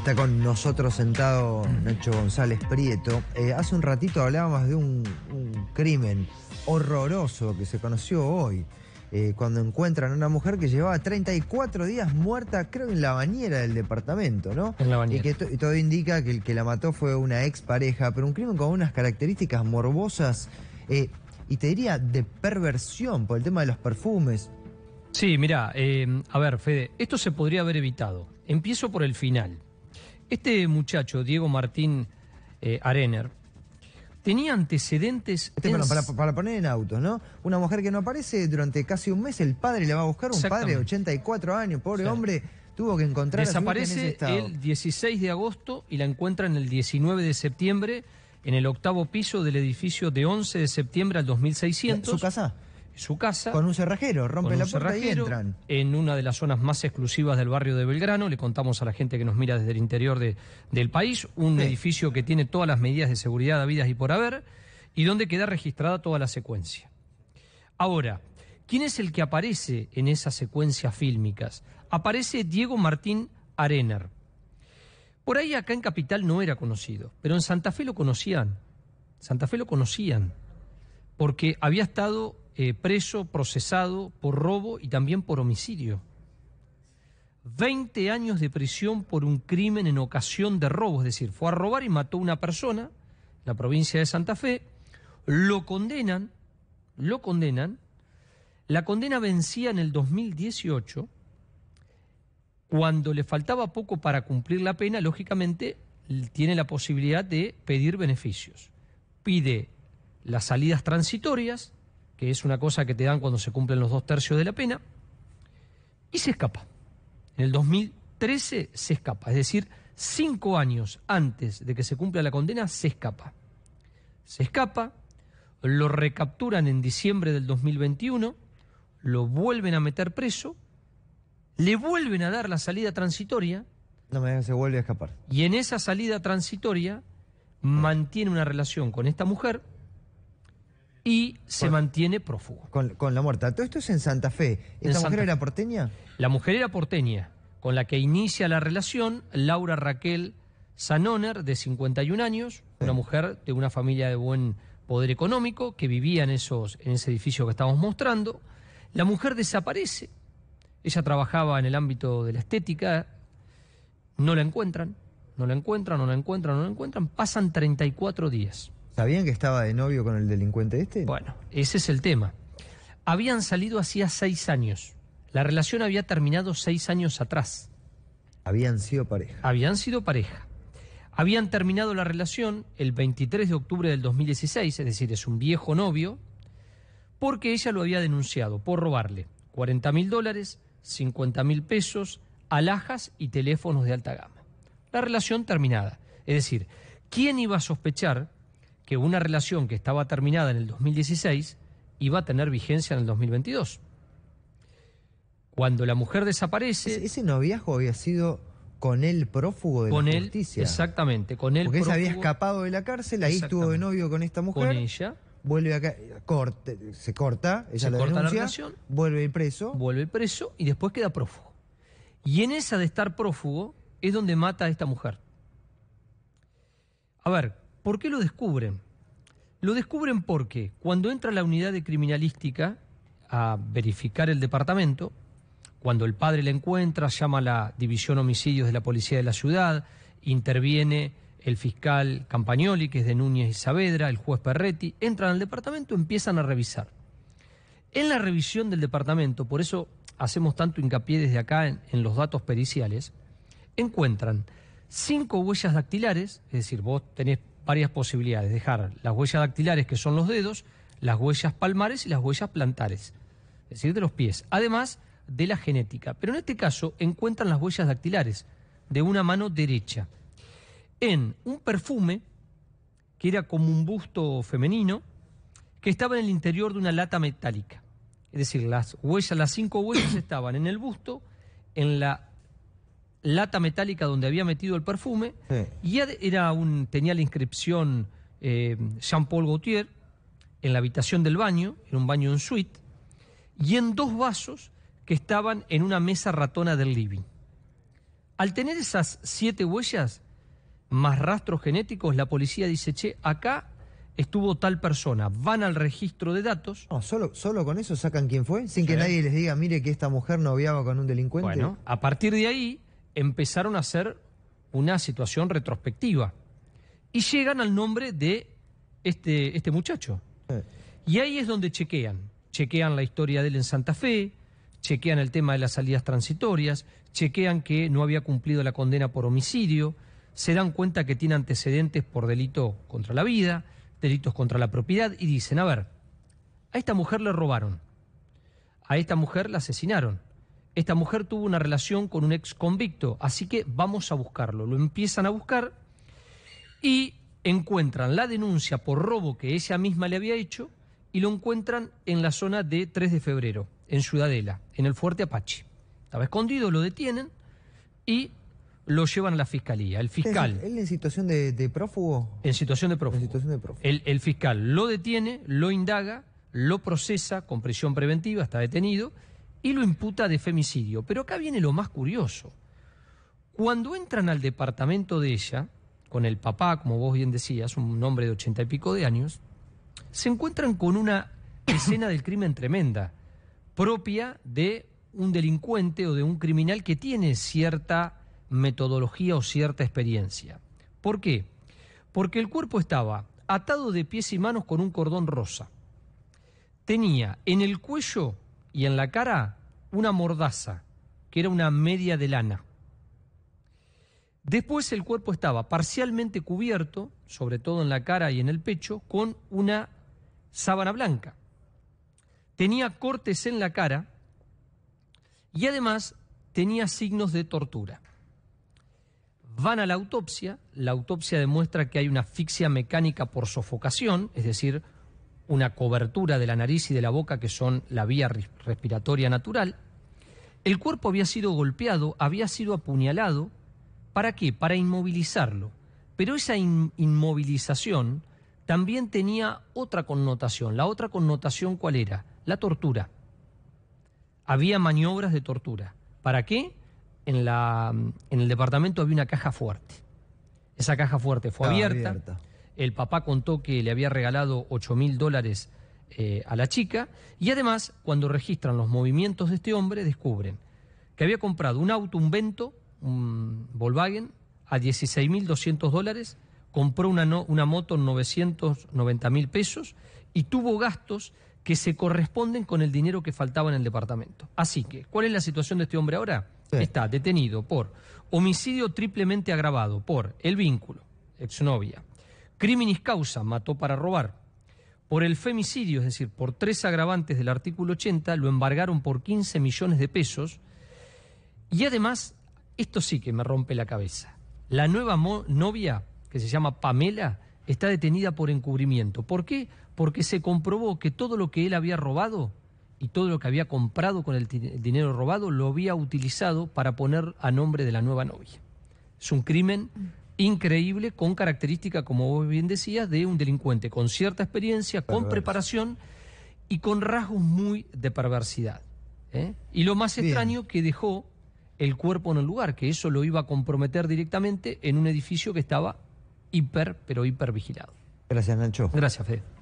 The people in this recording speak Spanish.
Está con nosotros sentado mm. Nacho González Prieto. Eh, hace un ratito hablábamos de un, crimen horroroso que se conoció hoy, eh, cuando encuentran a una mujer que llevaba 34 días muerta, creo, en la bañera del departamento, ¿no? En la bañera. Y que todo indica que el que la mató fue una expareja, pero un crimen con unas características morbosas eh, y te diría de perversión por el tema de los perfumes. Sí, mira, a ver, Fede, esto se podría haber evitado. Empiezo por el final. Este muchacho, Diego Martín eh, Arener, tenía antecedentes. Este, para, poner en auto, ¿no? Una mujer que no aparece durante casi un mes, el padre le va a buscar, un padre de 84 años, pobre hombre, tuvo que encontrar Desaparece su en el 16 de agosto y la encuentra en el 19 de septiembre en el octavo piso del edificio de 11 de septiembre al 2600. ¿Su casa? su casa. Con un cerrajero, rompen la puerta y entran. En una de las zonas más exclusivas del barrio de Belgrano, le contamos a la gente que nos mira desde el interior de, del país, un edificio que tiene todas las medidas de seguridad habidas y por haber, y donde queda registrada toda la secuencia. Ahora, ¿quién es el que aparece en esas secuencias fílmicas? Aparece Diego Martín Arenar. Por ahí acá en Capital no era conocido, pero en Santa Fe lo conocían. Santa Fe lo conocían, porque había estado eh, preso, procesado por robo y también por homicidio. 20 años de prisión por un crimen en ocasión de robo, es decir, fue a robar y mató a una persona en la provincia de Santa Fe, lo condenan, lo condenan, la condena vencía en el 2018, cuando le faltaba poco para cumplir la pena, lógicamente tiene la posibilidad de pedir beneficios. Pide las salidas transitorias, que es una cosa que te dan cuando se cumplen los dos tercios de la pena, y se escapa. En el 2013 se escapa, es decir, cinco años antes de que se cumpla la condena, se escapa. Se escapa, lo recapturan en diciembre del 2021, lo vuelven a meter preso, le vuelven a dar la salida transitoria. No se vuelve a escapar. Y en esa salida transitoria mantiene una relación con esta mujer, y se mantiene prófugo. Con, la muerta. Todo esto es en Santa Fe. ¿Esta mujer era porteña? La mujer era porteña, con la que inicia la relación Laura Raquel Sanoner, de 51 años, una mujer de una familia de buen poder económico que vivía en, esos, en ese edificio que estamos mostrando. La mujer desaparece. Ella trabajaba en el ámbito de la estética. No la encuentran, no la encuentran, no la encuentran, no la encuentran. Pasan 34 días. ¿Sabían que estaba de novio con el delincuente este? Bueno, ese es el tema. Habían salido hacía seis años. La relación había terminado seis años atrás. Habían sido pareja. Habían sido pareja. Habían terminado la relación el 23 de octubre del 2016, es decir, es un viejo novio, porque ella lo había denunciado por robarle 40 mil dólares, 50 mil pesos, alhajas y teléfonos de alta gama. La relación terminada. Es decir, ¿quién iba a sospechar que una relación que estaba terminada en el 2016 iba a tener vigencia en el 2022. Cuando la mujer desaparece... Ese, noviazgo había sido con el prófugo de con la él, Exactamente, con él Porque se había escapado de la cárcel, ahí estuvo de novio con esta mujer. Con ella. Vuelve acá, se corta, ella se la la relación, vuelve preso. Vuelve el preso y después queda prófugo. Y en esa de estar prófugo es donde mata a esta mujer. A ver, ¿Por qué lo descubren? Lo descubren porque cuando entra la unidad de criminalística a verificar el departamento, cuando el padre le encuentra, llama a la división homicidios de la policía de la ciudad, interviene el fiscal Campagnoli, que es de Núñez y Saavedra, el juez Perretti, entran al departamento, empiezan a revisar. En la revisión del departamento, por eso hacemos tanto hincapié desde acá en, en los datos periciales, encuentran cinco huellas dactilares, es decir, vos tenés varias posibilidades, dejar las huellas dactilares, que son los dedos, las huellas palmares y las huellas plantares, es decir, de los pies, además de la genética. Pero en este caso encuentran las huellas dactilares de una mano derecha en un perfume que era como un busto femenino que estaba en el interior de una lata metálica. Es decir, las huellas, las cinco huellas estaban en el busto, en la lata metálica donde había metido el perfume y era tenía la inscripción eh, Jean Paul Gaultier en la habitación del baño, en un baño en suite, y en dos vasos que estaban en una mesa ratona del living. Al tener esas siete huellas, más rastros genéticos, la policía dice, che, acá estuvo tal persona. Van al registro de datos. solo, solo con eso sacan quién fue, sin que nadie les diga, mire que esta mujer noviaba con un delincuente. Bueno, a partir de ahí empezaron a hacer una situación retrospectiva y llegan al nombre de este, este muchacho. Y ahí es donde chequean. Chequean la historia de él en Santa Fe, chequean el tema de las salidas transitorias, chequean que no había cumplido la condena por homicidio, se dan cuenta que tiene antecedentes por delito contra la vida, delitos contra la propiedad y dicen, a ver, a esta mujer le robaron, a esta mujer la asesinaron, esta mujer tuvo una relación con un ex convicto, así que vamos a buscarlo. Lo empiezan a buscar y encuentran la denuncia por robo que ella misma le había hecho y lo encuentran en la zona de 3 de febrero, en Ciudadela, en el fuerte Apache. Estaba escondido, lo detienen y lo llevan a la fiscalía. El fiscal. ¿Él en situación de, prófugo? En situación de prófugo. situación el fiscal lo detiene, lo indaga, lo procesa con prisión preventiva, está detenido y lo imputa de femicidio. Pero acá viene lo más curioso. Cuando entran al departamento de ella, con el papá, como vos bien decías, un hombre de ochenta y pico de años, se encuentran con una escena del crimen tremenda, propia de un delincuente o de un criminal que tiene cierta metodología o cierta experiencia. ¿Por qué? Porque el cuerpo estaba atado de pies y manos con un cordón rosa. Tenía en el cuello y en la cara una mordaza, que era una media de lana. Después el cuerpo estaba parcialmente cubierto, sobre todo en la cara y en el pecho, con una sábana blanca. Tenía cortes en la cara y además tenía signos de tortura. Van a la autopsia, la autopsia demuestra que hay una asfixia mecánica por sofocación, es decir, una cobertura de la nariz y de la boca que son la vía respiratoria natural, el cuerpo había sido golpeado, había sido apuñalado, ¿para qué? Para inmovilizarlo. Pero esa inmovilización también tenía otra connotación. ¿La otra connotación cuál era? La tortura. Había maniobras de tortura. ¿Para qué? En, la, en el departamento había una caja fuerte. Esa caja fuerte fue abierta. El papá contó que le había regalado 8 mil dólares eh, a la chica y además, cuando registran los movimientos de este hombre, descubren que había comprado un auto, un Vento, un Volkswagen, a 16.200 dólares, compró una, moto en 990 mil pesos y tuvo gastos que se corresponden con el dinero que faltaba en el departamento. Así que, ¿cuál es la situación de este hombre ahora? Está detenido por homicidio triplemente agravado por el vínculo, exnovia, Criminis causa, mató para robar. Por el femicidio, es decir, por tres agravantes del artículo 80, lo embargaron por 15 millones de pesos. Y además, esto sí que me rompe la cabeza. La nueva novia, que se llama Pamela, está detenida por encubrimiento. ¿Por qué? Porque se comprobó que todo lo que él había robado y todo lo que había comprado con el dinero robado lo había utilizado para poner a nombre de la nueva novia. Es un crimen increíble con característica, como vos bien decías, de un delincuente con cierta experiencia, con preparación y con rasgos muy de perversidad. ¿eh? Y lo más extraño que dejó el cuerpo en el lugar, que eso lo iba a comprometer directamente en un edificio que estaba hiper, pero hiper vigilado. Gracias, Nacho. Gracias, Fede.